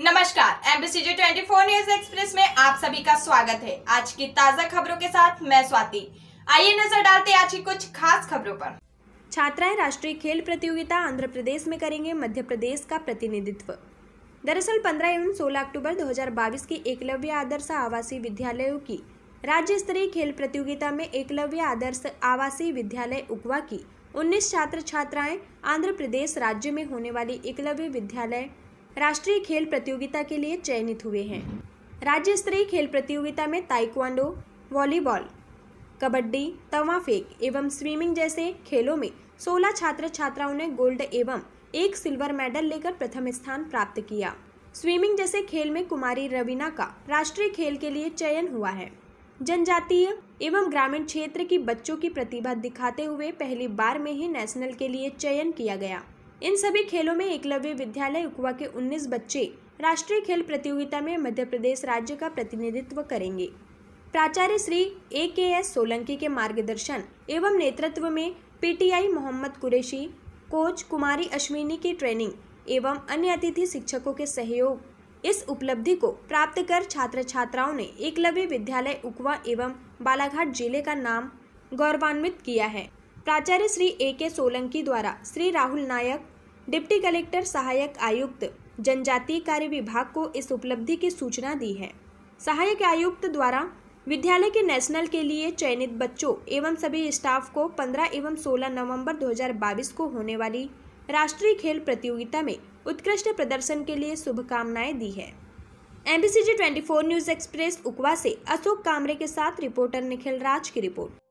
नमस्कार twenty four news express में आप सभी का स्वागत है आज की ताजा खबरों के साथ मैं स्वाति आइए नजर डालते आज की कुछ खास खबरों पर छात्राएं राष्ट्रीय खेल प्रतियोगिता आंध्र प्रदेश में करेंगे मध्य प्रदेश का प्रतिनिधित्व दरअसल 15 एवं 16 अक्टूबर 2022 की एकलव्य आदर्श आवासीय विद्यालयों की राज्य स्तरीय खेल प्रतियोगिता में एकलव्य आदर्श आवासीय विद्यालय उगवा की 19 छात्र छात्राएं आंध्र प्रदेश राज्य में होने वाली एकलव्य विद्यालय राष्ट्रीय खेल प्रतियोगिता के लिए चयनित हुए हैं राज्य स्तरीय खेल प्रतियोगिता में ताइक्वांडो वॉलीबॉल कबड्डी तवा फेंक एवं स्विमिंग जैसे खेलों में 16 छात्र छात्राओं ने गोल्ड एवं एक सिल्वर मेडल लेकर प्रथम स्थान प्राप्त किया स्विमिंग जैसे खेल में कुमारी रवीना का राष्ट्रीय खेल के लिए चयन हुआ है जनजातीय एवं ग्रामीण क्षेत्र की बच्चों की प्रतिभा दिखाते हुए पहली बार में ही नेशनल के लिए चयन किया गया इन सभी खेलों में एकलव्य विद्यालय उकवा के 19 बच्चे राष्ट्रीय खेल प्रतियोगिता में मध्य प्रदेश राज्य का प्रतिनिधित्व करेंगे प्राचार्य श्री ए के एस सोलंकी के मार्गदर्शन एवं नेतृत्व में पीटीआई मोहम्मद कुरेशी कोच कुमारी अश्विनी की ट्रेनिंग एवं अन्य अतिथि शिक्षकों के सहयोग इस उपलब्धि को प्राप्त कर छात्र छात्राओं ने एकलव्य विद्यालय उकवा एवं बालाघाट जिले का नाम गौरवान्वित किया है प्राचार्य श्री ए के सोलंकी द्वारा श्री राहुल नायक डिप्टी कलेक्टर सहायक आयुक्त जनजातीय कार्य विभाग को इस उपलब्धि की सूचना दी है सहायक आयुक्त द्वारा विद्यालय के नेशनल के लिए चयनित बच्चों एवं सभी स्टाफ को 15 एवं 16 नवंबर 2022 को होने वाली राष्ट्रीय खेल प्रतियोगिता में उत्कृष्ट प्रदर्शन के लिए शुभकामनाएं दी है एमबीसीजी 24 न्यूज़ एक्सप्रेस उकवा से अशोक कामरे के साथ रिपोर्टर निखिल राज की रिपोर्ट